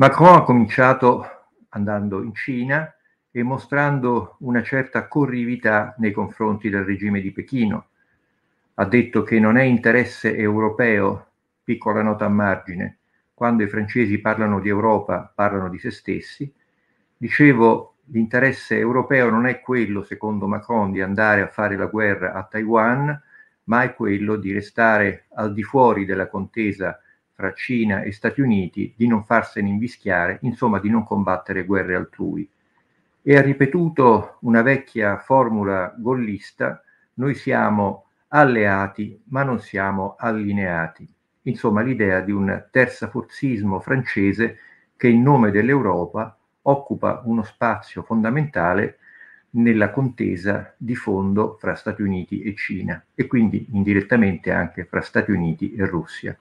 Macron ha cominciato andando in Cina e mostrando una certa corrività nei confronti del regime di Pechino. Ha detto che non è interesse europeo, piccola nota a margine, quando i francesi parlano di Europa parlano di se stessi. Dicevo, l'interesse europeo non è quello, secondo Macron, di andare a fare la guerra a Taiwan, ma è quello di restare al di fuori della contesa tra Cina e Stati Uniti di non farsene invischiare, insomma di non combattere guerre altrui. E ha ripetuto una vecchia formula gollista, noi siamo alleati ma non siamo allineati. Insomma l'idea di un terzaforzismo francese che in nome dell'Europa occupa uno spazio fondamentale nella contesa di fondo fra Stati Uniti e Cina e quindi indirettamente anche fra Stati Uniti e Russia.